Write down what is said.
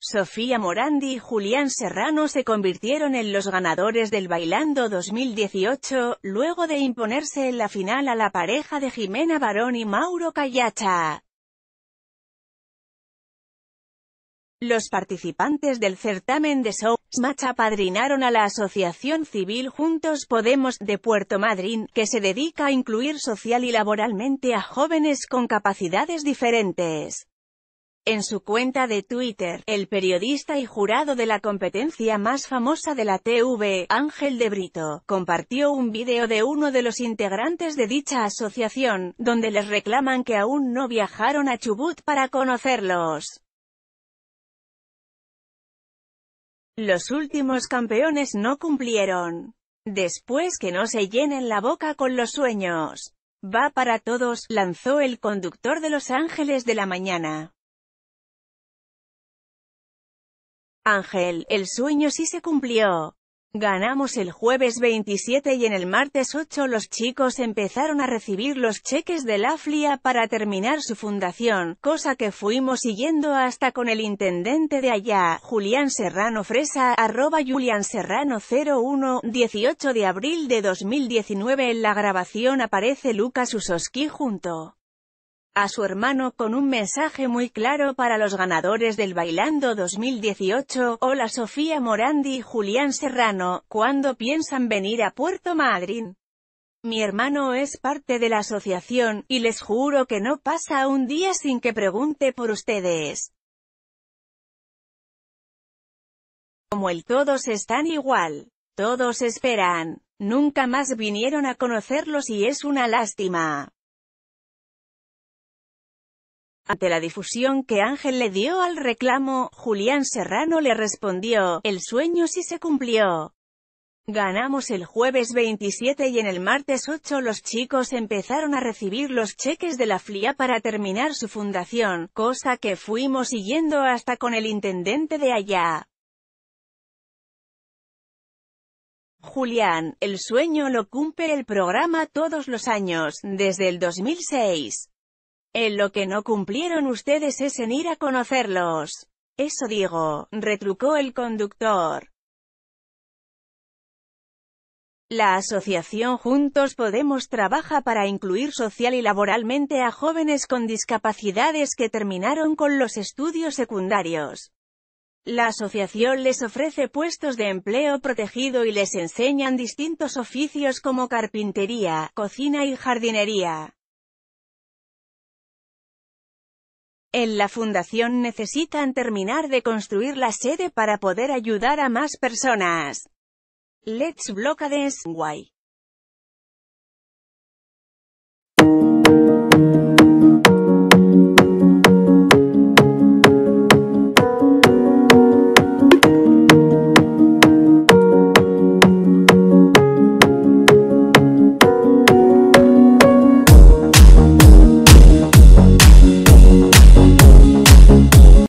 Sofía Morandi y Julián Serrano se convirtieron en los ganadores del Bailando 2018, luego de imponerse en la final a la pareja de Jimena Barón y Mauro Callacha. Los participantes del certamen de Show apadrinaron a la Asociación Civil Juntos Podemos de Puerto Madryn, que se dedica a incluir social y laboralmente a jóvenes con capacidades diferentes. En su cuenta de Twitter, el periodista y jurado de la competencia más famosa de la TV, Ángel de Brito, compartió un video de uno de los integrantes de dicha asociación, donde les reclaman que aún no viajaron a Chubut para conocerlos. Los últimos campeones no cumplieron. Después que no se llenen la boca con los sueños. Va para todos, lanzó el conductor de Los Ángeles de la Mañana. Ángel, el sueño sí se cumplió. Ganamos el jueves 27 y en el martes 8 los chicos empezaron a recibir los cheques de la FLIA para terminar su fundación, cosa que fuimos siguiendo hasta con el intendente de allá, Julián Serrano Fresa, arroba Julián Serrano 01, 18 de abril de 2019 En la grabación aparece Lucas Usoski junto a su hermano con un mensaje muy claro para los ganadores del Bailando 2018, hola Sofía Morandi y Julián Serrano, ¿cuándo piensan venir a Puerto Madryn? Mi hermano es parte de la asociación, y les juro que no pasa un día sin que pregunte por ustedes. Como el todos están igual. Todos esperan. Nunca más vinieron a conocerlos y es una lástima. Ante la difusión que Ángel le dio al reclamo, Julián Serrano le respondió, el sueño sí se cumplió. Ganamos el jueves 27 y en el martes 8 los chicos empezaron a recibir los cheques de la FLIA para terminar su fundación, cosa que fuimos siguiendo hasta con el intendente de allá. Julián, el sueño lo cumple el programa todos los años, desde el 2006. En lo que no cumplieron ustedes es en ir a conocerlos. Eso digo, retrucó el conductor. La asociación Juntos Podemos trabaja para incluir social y laboralmente a jóvenes con discapacidades que terminaron con los estudios secundarios. La asociación les ofrece puestos de empleo protegido y les enseñan distintos oficios como carpintería, cocina y jardinería. En la fundación necesitan terminar de construir la sede para poder ayudar a más personas. Let's Blockades, why?